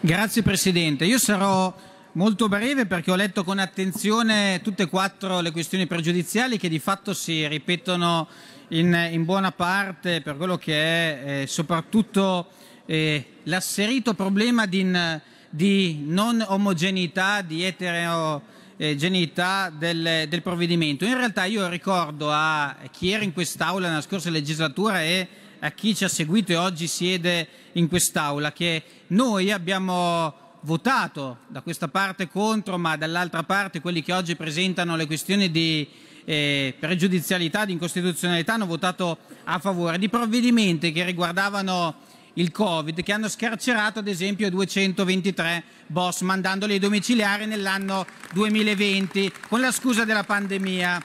Grazie Presidente. Io sarò molto breve perché ho letto con attenzione tutte e quattro le questioni pregiudiziali che di fatto si ripetono in, in buona parte per quello che è eh, soprattutto eh, l'asserito problema di, di, non omogeneità, di eterogeneità del, del provvedimento. In realtà io ricordo a chi era in quest'Aula nella scorsa legislatura e a chi ci ha seguito e oggi siede in quest'Aula, che noi abbiamo votato da questa parte contro, ma dall'altra parte quelli che oggi presentano le questioni di eh, pregiudizialità, di incostituzionalità, hanno votato a favore di provvedimenti che riguardavano il Covid, che hanno scarcerato ad esempio 223 boss mandandoli ai domiciliari nell'anno 2020 con la scusa della pandemia.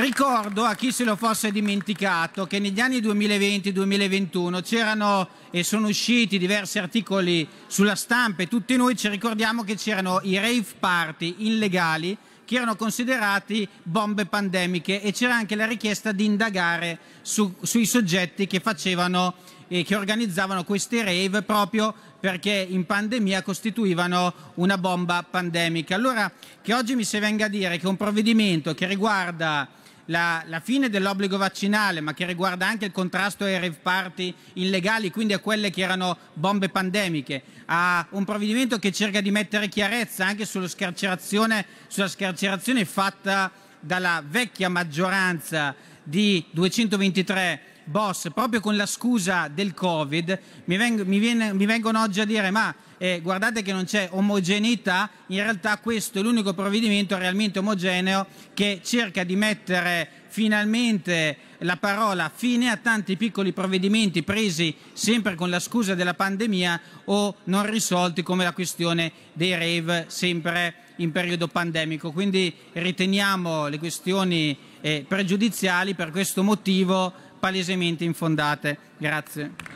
Ricordo a chi se lo fosse dimenticato che negli anni 2020-2021 c'erano e sono usciti diversi articoli sulla stampa e tutti noi ci ricordiamo che c'erano i rave party illegali che erano considerati bombe pandemiche e c'era anche la richiesta di indagare su, sui soggetti che facevano e che organizzavano questi rave proprio perché in pandemia costituivano una bomba pandemica. Allora che oggi mi si venga a dire che un provvedimento che riguarda la, la fine dell'obbligo vaccinale, ma che riguarda anche il contrasto ai rave party illegali, quindi a quelle che erano bombe pandemiche, a un provvedimento che cerca di mettere chiarezza anche sulla scarcerazione, sulla scarcerazione fatta dalla vecchia maggioranza di 223 boss, proprio con la scusa del Covid, mi, veng- mi, viene- mi vengono oggi a dire ma eh, guardate che non c'è omogeneità, in realtà questo è l'unico provvedimento realmente omogeneo che cerca di mettere finalmente la parola fine a tanti piccoli provvedimenti presi sempre con la scusa della pandemia o non risolti come la questione dei rave sempre in periodo pandemico. Quindi riteniamo le questioni eh, pregiudiziali per questo motivo palesemente infondate. Grazie.